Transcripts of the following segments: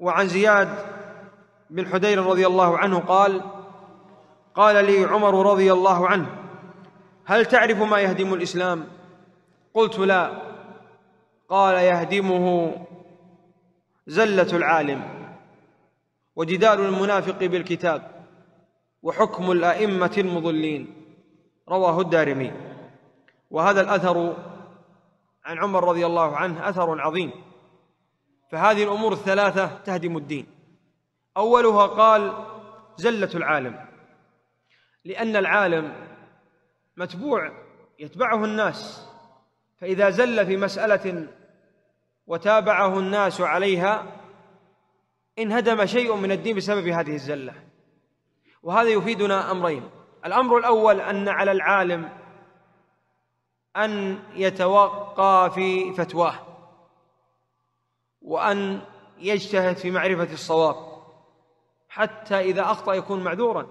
وعن زياد بن حدير رضي الله عنه قال قال لي عمر رضي الله عنه هل تعرف ما يهدم الاسلام قلت لا قال يهدمه زله العالم وجدال المنافق بالكتاب وحكم الائمه المضلين رواه الدارمي وهذا الاثر عن عمر رضي الله عنه اثر عظيم فهذه الامور الثلاثه تهدم الدين اولها قال زله العالم لان العالم متبوع يتبعه الناس فاذا زل في مساله وتابعه الناس عليها انهدم شيء من الدين بسبب هذه الزله وهذا يفيدنا امرين الامر الاول ان على العالم ان يتوقى في فتواه وأن يجتهد في معرفة الصواب حتى إذا أخطأ يكون معذورا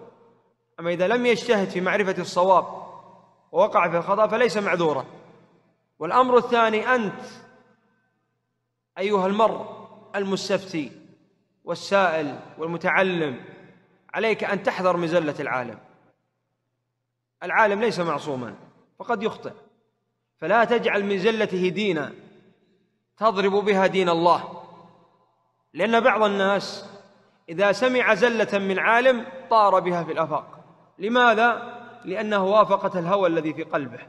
أما إذا لم يجتهد في معرفة الصواب ووقع في الخطأ فليس معذورا والأمر الثاني أنت أيها المرء المستفتي والسائل والمتعلم عليك أن تحذر من زلة العالم العالم ليس معصوما فقد يخطئ فلا تجعل من زلته دينا تضرب بها دين الله لأن بعض الناس إذا سمع زلة من عالم طار بها في الآفاق لماذا؟ لأنه وافقت الهوى الذي في قلبه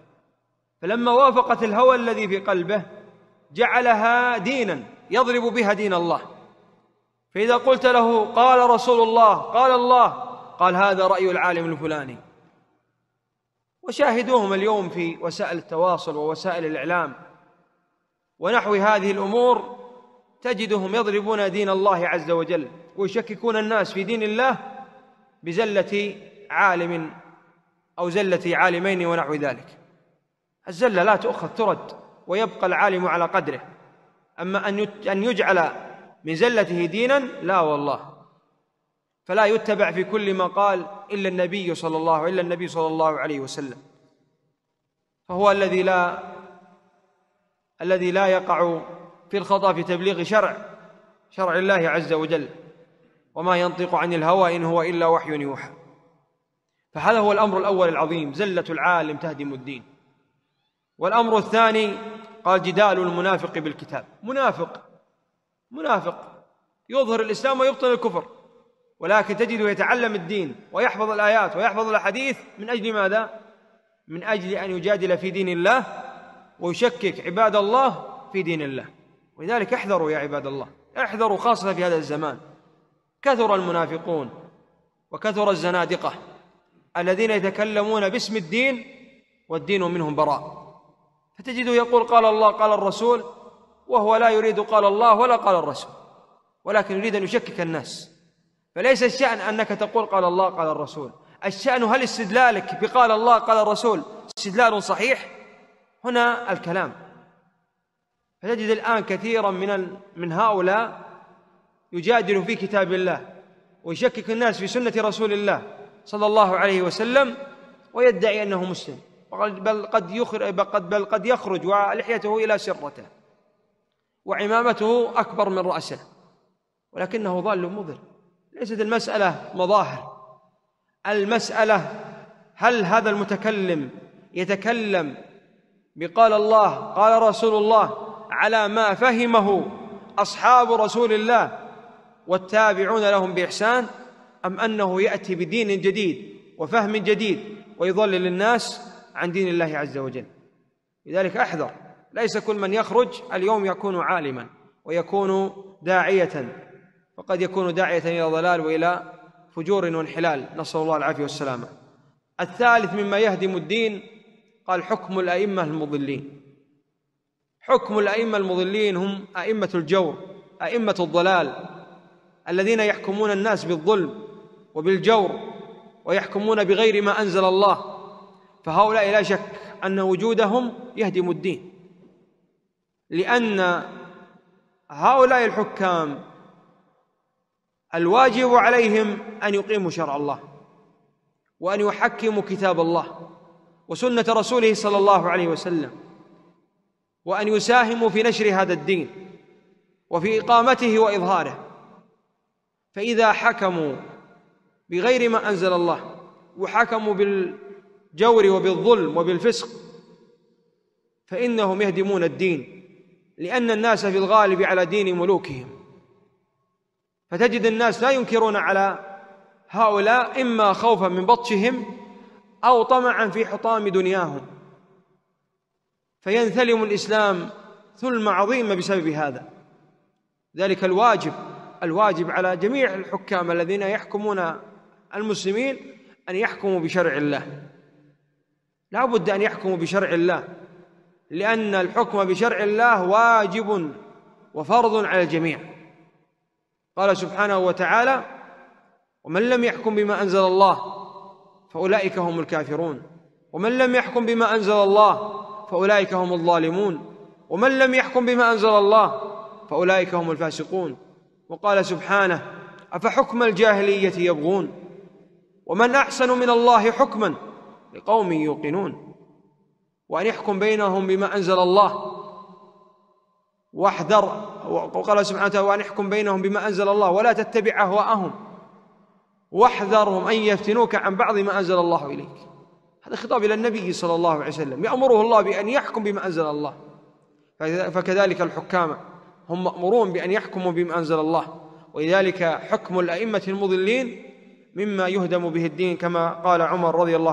فلما وافقت الهوى الذي في قلبه جعلها دينا يضرب بها دين الله فإذا قلت له قال رسول الله قال الله قال هذا رأي العالم الفلاني وشاهدوهم اليوم في وسائل التواصل ووسائل الإعلام ونحو هذه الامور تجدهم يضربون دين الله عز وجل ويشككون الناس في دين الله بزله عالم او زله عالمين ونحو ذلك الزله لا تؤخذ ترد ويبقى العالم على قدره اما ان ان يجعل من زلته دينا لا والله فلا يتبع في كل ما قال الا النبي صلى الله الا النبي صلى الله عليه وسلم فهو الذي لا الذي لا يقع في الخطأ في تبليغ شرع شرع الله عز وجل وما ينطق عن الهوى إن هو إلا وحي يوحى فهذا هو الأمر الأول العظيم زلة العالم تهدم الدين والأمر الثاني قال جدال المنافق بالكتاب منافق منافق يظهر الإسلام ويبطن الكفر ولكن تجده يتعلم الدين ويحفظ الآيات ويحفظ الأحاديث من أجل ماذا؟ من أجل أن يجادل في دين الله ويشكك عباد الله في دين الله ولذلك احذروا يا عباد الله احذروا خاصة في هذا الزمان كثر المنافقون وكثر الزنادقة الذين يتكلمون باسم الدين والدين منهم براء فتجده يقول قال الله قال الرسول وهو لا يريد قال الله ولا قال الرسول ولكن يريد أن يشكك الناس فليس الشأن أنك تقول قال الله قال الرسول الشأن هل استدلالك بقال الله قال الرسول استدلال صحيح هنا الكلام فتجد الآن كثيرا من من هؤلاء يجادل في كتاب الله ويشكك الناس في سنة رسول الله صلى الله عليه وسلم ويدعي أنه مسلم بل قد يخرج بل قد يخرج ولحيته إلى سرته وعمامته أكبر من رأسه ولكنه ضال مضل ليست المسألة مظاهر المسألة هل هذا المتكلم يتكلم بقال الله قال رسول الله على ما فهمه اصحاب رسول الله والتابعون لهم باحسان ام انه ياتي بدين جديد وفهم جديد ويضلل الناس عن دين الله عز وجل لذلك احذر ليس كل من يخرج اليوم يكون عالما ويكون داعيه وقد يكون داعيه الى ضلال والى فجور وانحلال نسال الله العافيه والسلامه الثالث مما يهدم الدين قال حكم الأئمة المضلين حكم الأئمة المضلين هم أئمة الجور أئمة الضلال الذين يحكمون الناس بالظلم وبالجور ويحكمون بغير ما أنزل الله فهؤلاء لا شك أن وجودهم يهدم الدين لأن هؤلاء الحكام الواجب عليهم أن يقيموا شرع الله وأن يحكموا كتاب الله وسنه رسوله صلى الله عليه وسلم وان يساهموا في نشر هذا الدين وفي اقامته واظهاره فاذا حكموا بغير ما انزل الله وحكموا بالجور وبالظلم وبالفسق فانهم يهدمون الدين لان الناس في الغالب على دين ملوكهم فتجد الناس لا ينكرون على هؤلاء اما خوفا من بطشهم أو طمعا في حطام دنياهم فينثلم الإسلام ثلمة عظيمة بسبب هذا ذلك الواجب الواجب على جميع الحكام الذين يحكمون المسلمين أن يحكموا بشرع الله لا بد أن يحكموا بشرع الله لأن الحكم بشرع الله واجب وفرض على الجميع قال سبحانه وتعالى ومن لم يحكم بما أنزل الله فأولئك هم الكافرون ومن لم يحكم بما أنزل الله فأولئك هم الظالمون ومن لم يحكم بما أنزل الله فأولئك هم الفاسقون وقال سبحانه أفحكم الجاهلية يبغون ومن أحسن من الله حكما لقوم يوقنون وأن يحكم بينهم بما أنزل الله واحذر وقال سبحانه وتعالى وأن يحكم بينهم بما أنزل الله ولا تتبع أهواءهم واحذرهم أن يفتنوك عن بعض ما أنزل الله إليك هذا خطاب إلى النبي صلى الله عليه وسلم يأمره الله بأن يحكم بما أنزل الله فكذلك الحكام هم مأمورون بأن يحكموا بما أنزل الله ولذلك حكم الأئمة المضلين مما يهدم به الدين كما قال عمر رضي الله